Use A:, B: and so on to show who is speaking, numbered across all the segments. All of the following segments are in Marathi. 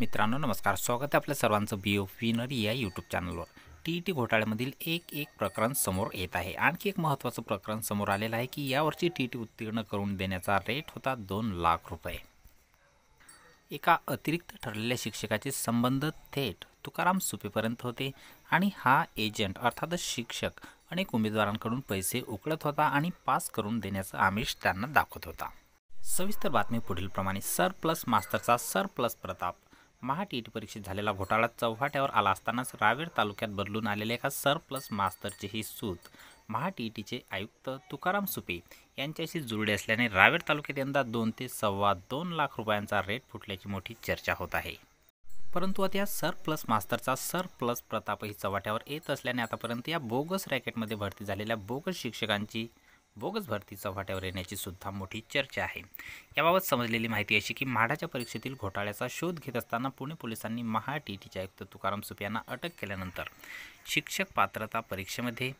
A: मित्रांनो नमस्कार स्वागत आहे आपल्या सर्वांचं बी ओ विनरी या यूट्यूब चॅनलवर टी टी घोटाळ्यामधील एक एक प्रकरण समोर येत आहे आणखी एक महत्त्वाचं प्रकरण समोर आलेलं आहे की यावर्षी टी ई टी उत्तीर्ण करून देण्याचा रेट होता दोन लाख रुपये एका अतिरिक्त ठरलेल्या शिक्षकाचे संबंध थेट तुकाराम सुपेपर्यंत होते आणि हा एजंट अर्थातच शिक्षक अनेक उमेदवारांकडून पैसे उकळत होता आणि पास करून देण्याचं आमिष त्यांना दाखवत होता सविस्तर बातमी पुढील प्रमाणे सर प्लस मास्तरचा सर प्लस प्रताप टी परीक्षेत झालेला घोटाळा चौहाट्यावर आला असतानाच रावेर तालुक्यात बदलून आलेले एका सरप्लस मास्तरचे ही सूत टीचे आयुक्त तुकाराम सुपे यांच्याशी जुळले असल्याने रावेर तालुक्यात यंदा दोन ते सव्वा दोन लाख रुपयांचा रेट फुटल्याची मोठी चर्चा होत आहे परंतु आता या सर प्लस मास्तरचा सर प्लस प्रतापही चव्हाट्यावर येत असल्याने आतापर्यंत या बोगस रॅकेटमध्ये भरती झालेल्या बोगस शिक्षकांची बोगस भरतीचा वाट्यावर येण्याची सुद्धा मोठी चर्चा आहे याबाबत समजलेली माहिती अशी की म्हाडाच्या परीक्षेतील घोटाळ्याचा शोध घेत असताना पुणे पोलिसांनी महा टी टीचे आयुक्त तुकाराम सुप यांना अटक केल्यानंतर शिक्षक पात्रता परीक्षेमध्ये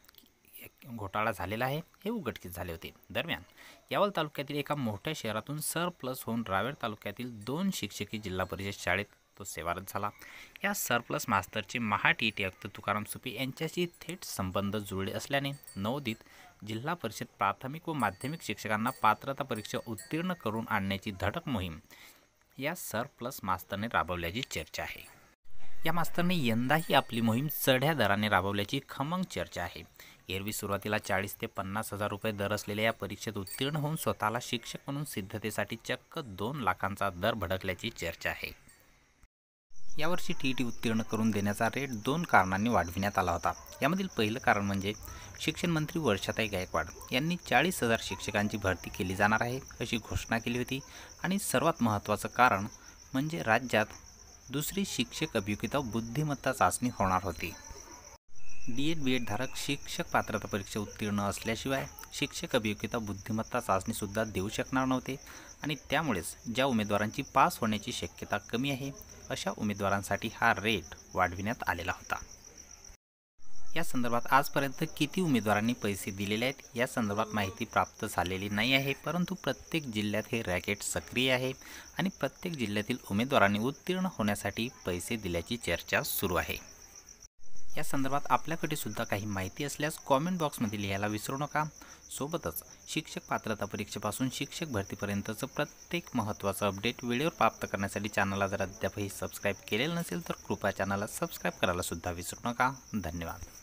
A: घोटाळा झालेला आहे हे उघडकीस झाले होते दरम्यान यावल तालुक्यातील एका मोठ्या शहरातून सर प्लस होऊन रावेर तालुक्यातील दोन शिक्षकी जिल्हा परिषद शाळेत तो सेवारत झाला या सरप्लस मास्तरचे महाटी टी तुकाराम सुपी यांच्याशी थेट संबंध जुळले असल्याने नवोदित जिल्हा परिषद प्राथमिक व माध्यमिक शिक्षकांना पात्रता परीक्षा उत्तीर्ण करून आणण्याची धडक मोहीम या सरप्लस मास्तरने राबवल्याची चर्चा आहे या मास्तरने यंदाही आपली मोहीम चढ्या दराने राबवल्याची खमंग चर्चा आहे एरवी सुरुवातीला चाळीस ते पन्नास हजार रुपये दर असलेल्या या परीक्षेत उत्तीर्ण होऊन स्वतःला शिक्षक म्हणून सिद्धतेसाठी चक्क दोन लाखांचा दर भडकल्याची चर्चा आहे यावर्षी टी ई टी उत्तीर्ण करून देण्याचा रेट दोन कारणांनी वाढविण्यात आला होता यामधील पहिलं कारण म्हणजे शिक्षण मंत्री वर्षाताई गायकवाड यांनी चाळीस हजार शिक्षकांची भरती केली जाणार आहे अशी घोषणा केली होती आणि सर्वात महत्त्वाचं कारण म्हणजे राज्यात दुसरी शिक्षक अभियुक्ता बुद्धिमत्ता चाचणी होणार होती डी एड बी एडधारक शिक्षक पात्रता परीक्षा उत्तीर्ण असल्याशिवाय शिक्षक अभियोग्यता बुद्धिमत्ता चाचणीसुद्धा देऊ शकणार नव्हते आणि त्यामुळेच ज्या उमेदवारांची पास होण्याची शक्यता कमी आहे अशा उमेदवारांसाठी हा रेट वाढविण्यात आलेला होता या संदर्भात आजपर्यंत किती उमेदवारांनी पैसे दिलेले आहेत या संदर्भात माहिती प्राप्त झालेली नाही आहे परंतु प्रत्येक जिल्ह्यात हे रॅकेट सक्रिय आहे आणि प्रत्येक जिल्ह्यातील उमेदवारांनी उत्तीर्ण होण्यासाठी पैसे दिल्याची चर्चा सुरू आहे या संदर्भात आपल्याकडे सुद्धा काही माहिती असल्यास कॉमेंट बॉक्समध्ये लिहायला विसरू नका सोबतच शिक्षक पात्रता परीक्षेपासून शिक्षक भरतीपर्यंतचं प्रत्येक महत्त्वाचं अपडेट वेळेवर प्राप्त करण्यासाठी चॅनलला जर अद्यापही सबस्क्राईब केलेलं नसेल तर कृपया चॅनलला सबस्क्राईब करायला सुद्धा विसरू नका धन्यवाद